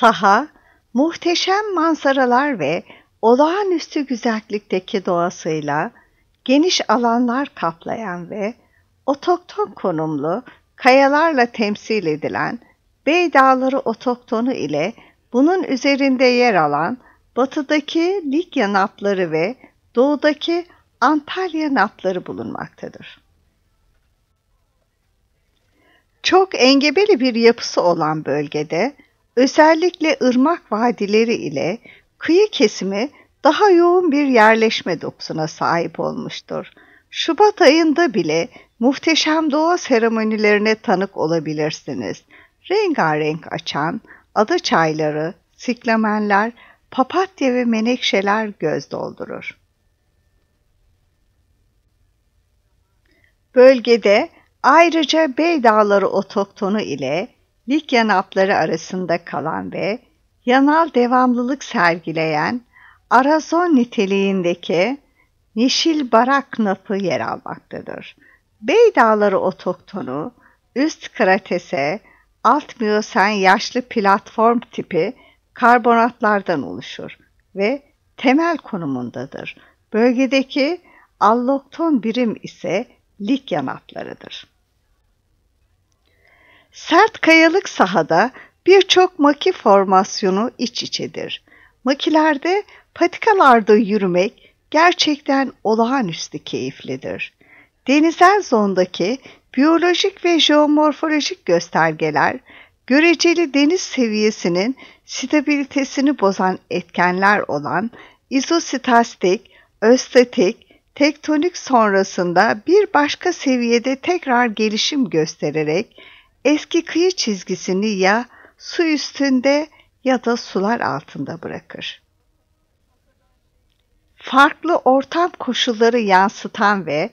saha, muhteşem manzaralar ve olağanüstü güzellikteki doğasıyla geniş alanlar kaplayan ve otokton konumlu kayalarla temsil edilen Bey Dağları otoktonu ile bunun üzerinde yer alan batıdaki Likya napları ve doğudaki Antalya napları bulunmaktadır. Çok engebeli bir yapısı olan bölgede Özellikle ırmak vadileri ile kıyı kesimi daha yoğun bir yerleşme dokusuna sahip olmuştur. Şubat ayında bile muhteşem doğa seremonilerine tanık olabilirsiniz. Rengarenk açan, ada çayları, siklamenler, papatya ve menekşeler göz doldurur. Bölgede ayrıca Bey Dağları otoktonu ile Likya napları arasında kalan ve yanal devamlılık sergileyen arazon niteliğindeki yeşil barak napı yer almaktadır. Bey dağları otoktonu, üst kratese, alt miyosen yaşlı platform tipi karbonatlardan oluşur ve temel konumundadır. Bölgedeki allokton birim ise lik yanaplarıdır. Sert kayalık sahada birçok maki formasyonu iç içedir. Makilerde patikalarda yürümek gerçekten olağanüstü keyiflidir. Denizel zondaki biyolojik ve jeomorfolojik göstergeler, göreceli deniz seviyesinin stabilitesini bozan etkenler olan izostastik, östatik, tektonik sonrasında bir başka seviyede tekrar gelişim göstererek eski kıyı çizgisini ya su üstünde ya da sular altında bırakır. Farklı ortam koşulları yansıtan ve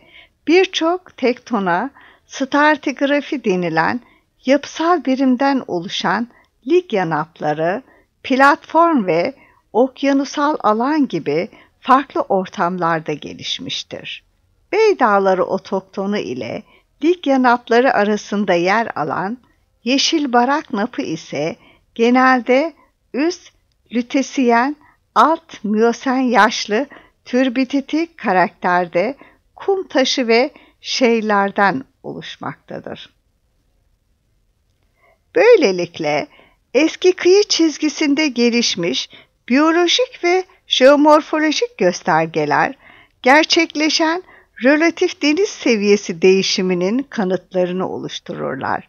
birçok tektona stratigrafi denilen yapısal birimden oluşan Ligya napları, platform ve okyanusal alan gibi farklı ortamlarda gelişmiştir. Bey Dağları otoktonu ile Dik yanakları arasında yer alan yeşil barak napı ise genelde üst lütesiyen, alt miyosen yaşlı türbititik karakterde kum taşı ve şeylerden oluşmaktadır. Böylelikle eski kıyı çizgisinde gelişmiş biyolojik ve jeomorfolojik göstergeler gerçekleşen relatif deniz seviyesi değişiminin kanıtlarını oluştururlar.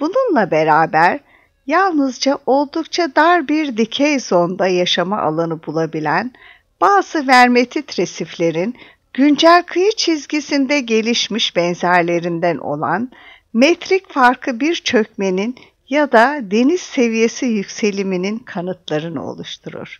Bununla beraber yalnızca oldukça dar bir dikey zonda yaşama alanı bulabilen bazı vermetit resiflerin güncel kıyı çizgisinde gelişmiş benzerlerinden olan metrik farkı bir çökmenin ya da deniz seviyesi yükseliminin kanıtlarını oluşturur.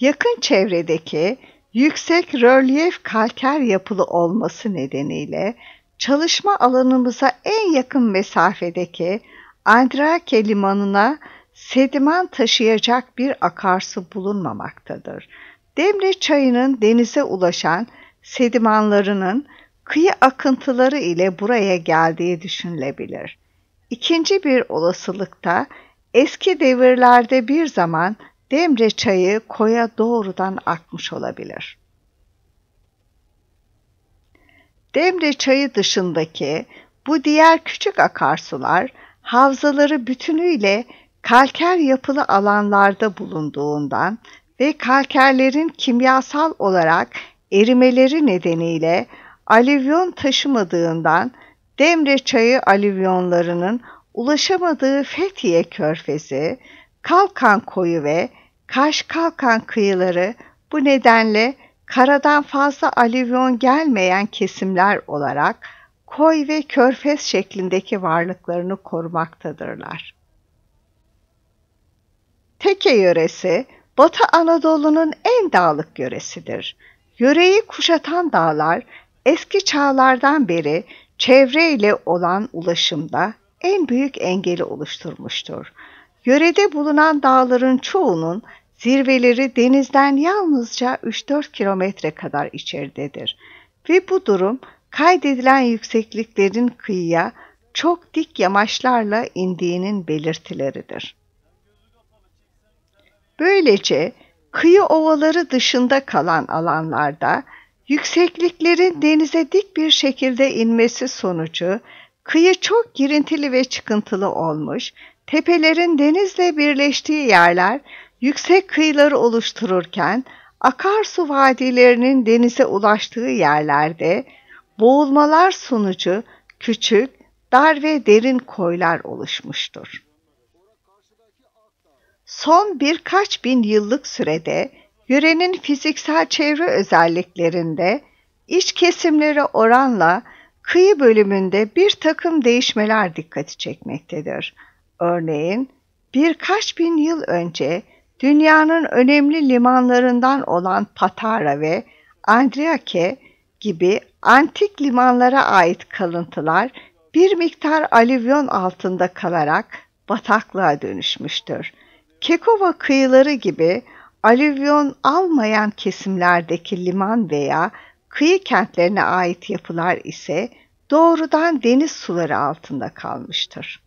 Yakın çevredeki Yüksek rölyef kalker yapılı olması nedeniyle çalışma alanımıza en yakın mesafedeki Andrake limanına sediman taşıyacak bir akarsu bulunmamaktadır. Demre çayının denize ulaşan sedimanlarının kıyı akıntıları ile buraya geldiği düşünülebilir. İkinci bir olasılıkta eski devirlerde bir zaman Demre çayı koya doğrudan akmış olabilir. Demre çayı dışındaki bu diğer küçük akarsular havzaları bütünüyle kalker yapılı alanlarda bulunduğundan ve kalkerlerin kimyasal olarak erimeleri nedeniyle alüvyon taşımadığından Demre çayı alüvyonlarının ulaşamadığı Fethiye körfezi, Kalkan koyu ve Kaş kalkan kıyıları bu nedenle karadan fazla alüvyon gelmeyen kesimler olarak koy ve körfez şeklindeki varlıklarını korumaktadırlar. Teke yöresi, Batı Anadolu'nun en dağlık yöresidir. Yöreyi kuşatan dağlar, eski çağlardan beri çevreyle olan ulaşımda en büyük engeli oluşturmuştur. Yörede bulunan dağların çoğunun Zirveleri denizden yalnızca 3-4 kilometre kadar içeridedir ve bu durum kaydedilen yüksekliklerin kıyıya çok dik yamaçlarla indiğinin belirtileridir. Böylece kıyı ovaları dışında kalan alanlarda yüksekliklerin denize dik bir şekilde inmesi sonucu kıyı çok girintili ve çıkıntılı olmuş, tepelerin denizle birleştiği yerler yüksek kıyıları oluştururken akarsu vadilerinin denize ulaştığı yerlerde boğulmalar sonucu küçük, dar ve derin koylar oluşmuştur. Son birkaç bin yıllık sürede yörenin fiziksel çevre özelliklerinde iç kesimlere oranla kıyı bölümünde bir takım değişmeler dikkati çekmektedir. Örneğin birkaç bin yıl önce dünyanın önemli limanlarından olan Patara ve Andriake gibi antik limanlara ait kalıntılar bir miktar alüvyon altında kalarak bataklığa dönüşmüştür. Kekova kıyıları gibi alüvyon almayan kesimlerdeki liman veya kıyı kentlerine ait yapılar ise doğrudan deniz suları altında kalmıştır.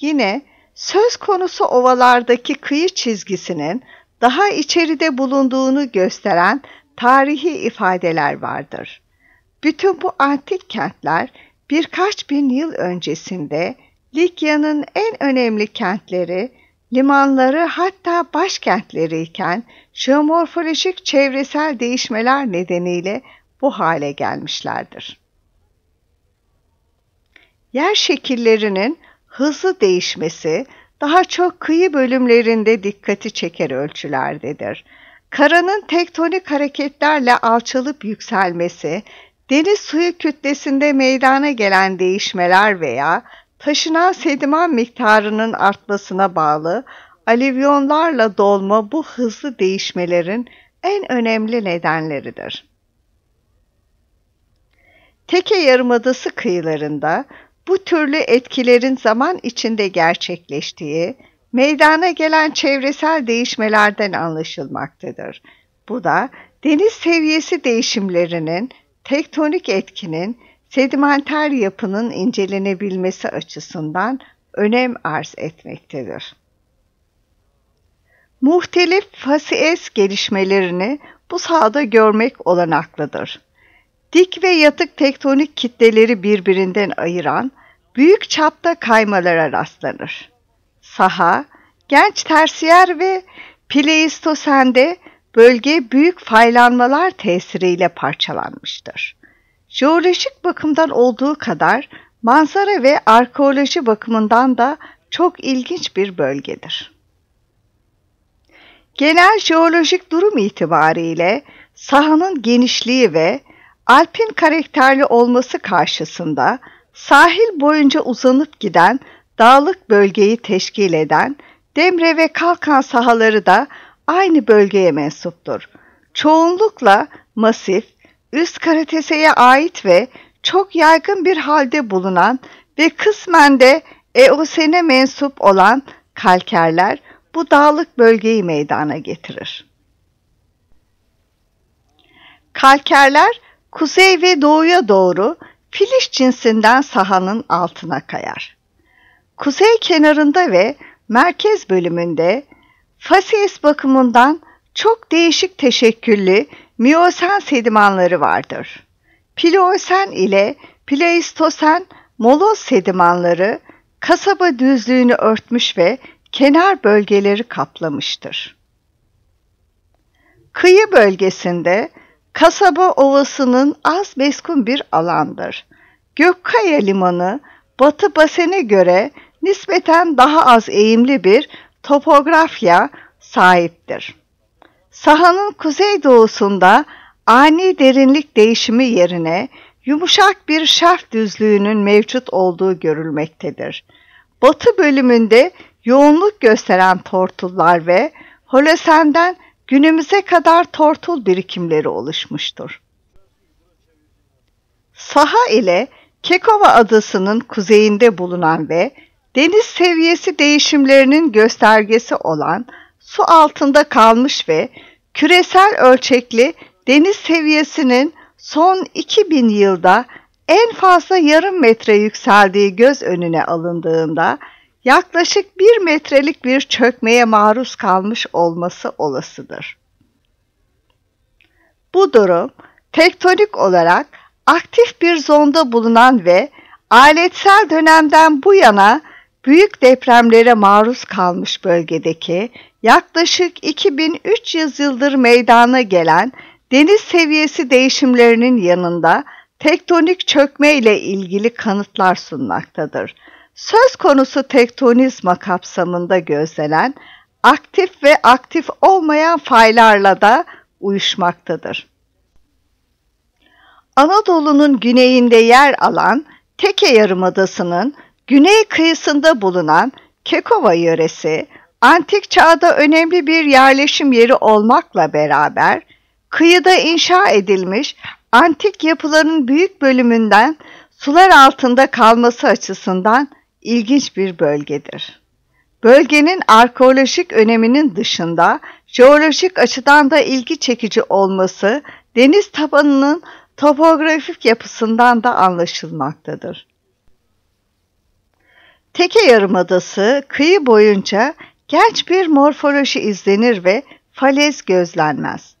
Yine söz konusu ovalardaki kıyı çizgisinin daha içeride bulunduğunu gösteren tarihi ifadeler vardır. Bütün bu antik kentler birkaç bin yıl öncesinde Likya'nın en önemli kentleri, limanları hatta başkentleri iken jeomorfolojik çevresel değişmeler nedeniyle bu hale gelmişlerdir. Yer şekillerinin hızlı değişmesi daha çok kıyı bölümlerinde dikkati çeker ölçülerdedir. Karanın tektonik hareketlerle alçalıp yükselmesi, deniz suyu kütlesinde meydana gelen değişmeler veya taşınan sediman miktarının artmasına bağlı alivyonlarla dolma bu hızlı değişmelerin en önemli nedenleridir. Teke Yarımadası kıyılarında bu türlü etkilerin zaman içinde gerçekleştiği, meydana gelen çevresel değişmelerden anlaşılmaktadır. Bu da deniz seviyesi değişimlerinin, tektonik etkinin, sedimenter yapının incelenebilmesi açısından önem arz etmektedir. Muhtelif facies gelişmelerini bu sahada görmek olanaklıdır dik ve yatık tektonik kitleleri birbirinden ayıran büyük çapta kaymalara rastlanır. Saha, genç tersiyer ve Pleistosende bölge büyük faylanmalar tesiriyle parçalanmıştır. Jeolojik bakımdan olduğu kadar manzara ve arkeoloji bakımından da çok ilginç bir bölgedir. Genel jeolojik durum itibariyle sahanın genişliği ve Alp'in karakterli olması karşısında sahil boyunca uzanıp giden dağlık bölgeyi teşkil eden Demre ve Kalkan sahaları da aynı bölgeye mensuptur. Çoğunlukla masif, üst karateseye ait ve çok yaygın bir halde bulunan ve kısmen de Eosen'e mensup olan kalkerler bu dağlık bölgeyi meydana getirir. Kalkerler kuzey ve doğuya doğru Filiş cinsinden sahanın altına kayar. Kuzey kenarında ve merkez bölümünde facies bakımından çok değişik teşekküllü Miyosen sedimanları vardır. Pliosen ile Pleistosen moloz sedimanları kasaba düzlüğünü örtmüş ve kenar bölgeleri kaplamıştır. Kıyı bölgesinde Kasaba Ovası'nın az beskun bir alandır. Gökkaya Limanı, Batı Basen'e göre nispeten daha az eğimli bir topografya sahiptir. Sahanın kuzeydoğusunda ani derinlik değişimi yerine yumuşak bir şerf düzlüğünün mevcut olduğu görülmektedir. Batı bölümünde yoğunluk gösteren tortullar ve Holosen'den günümüze kadar tortul birikimleri oluşmuştur. Saha ile Kekova adasının kuzeyinde bulunan ve deniz seviyesi değişimlerinin göstergesi olan su altında kalmış ve küresel ölçekli deniz seviyesinin son 2000 yılda en fazla yarım metre yükseldiği göz önüne alındığında yaklaşık bir metrelik bir çökmeye maruz kalmış olması olasıdır. Bu durum tektonik olarak aktif bir zonda bulunan ve aletsel dönemden bu yana büyük depremlere maruz kalmış bölgedeki yaklaşık 2300 yıldır meydana gelen deniz seviyesi değişimlerinin yanında tektonik çökme ile ilgili kanıtlar sunmaktadır söz konusu tektonizma kapsamında gözlenen aktif ve aktif olmayan faylarla da uyuşmaktadır. Anadolu'nun güneyinde yer alan Teke Yarımadası'nın güney kıyısında bulunan Kekova yöresi, antik çağda önemli bir yerleşim yeri olmakla beraber kıyıda inşa edilmiş antik yapıların büyük bölümünden sular altında kalması açısından ilginç bir bölgedir. Bölgenin arkeolojik öneminin dışında jeolojik açıdan da ilgi çekici olması deniz tabanının topografik yapısından da anlaşılmaktadır. Teke Yarımadası kıyı boyunca genç bir morfoloji izlenir ve falez gözlenmez.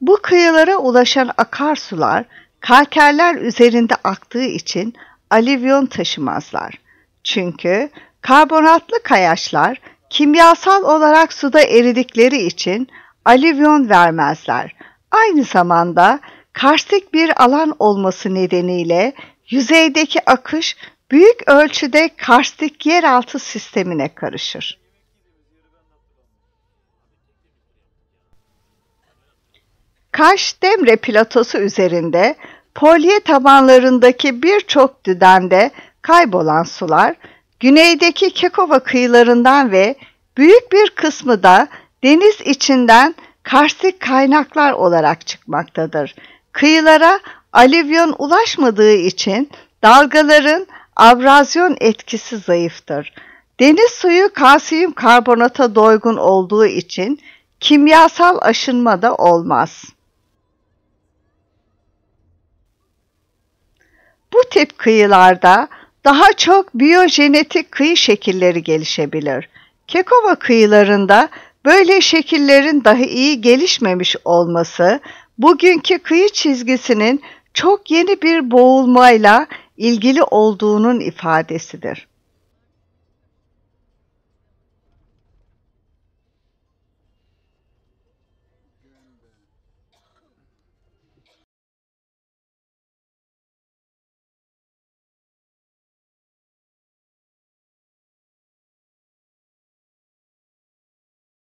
Bu kıyılara ulaşan akarsular kalkerler üzerinde aktığı için alivyon taşımazlar. Çünkü karbonatlı kayaçlar kimyasal olarak suda eridikleri için alivyon vermezler. Aynı zamanda karstik bir alan olması nedeniyle yüzeydeki akış büyük ölçüde karstik yeraltı sistemine karışır. Kaş Demre platosu üzerinde polye tabanlarındaki birçok düdende Kaybolan sular güneydeki Kekova kıyılarından ve büyük bir kısmı da deniz içinden karstik kaynaklar olarak çıkmaktadır. Kıyılara alivyon ulaşmadığı için dalgaların abrazyon etkisi zayıftır. Deniz suyu kalsiyum karbonata doygun olduğu için kimyasal aşınma da olmaz. Bu tip kıyılarda daha çok biyojenetik kıyı şekilleri gelişebilir. Kekova kıyılarında böyle şekillerin dahi iyi gelişmemiş olması, bugünkü kıyı çizgisinin çok yeni bir boğulmayla ilgili olduğunun ifadesidir.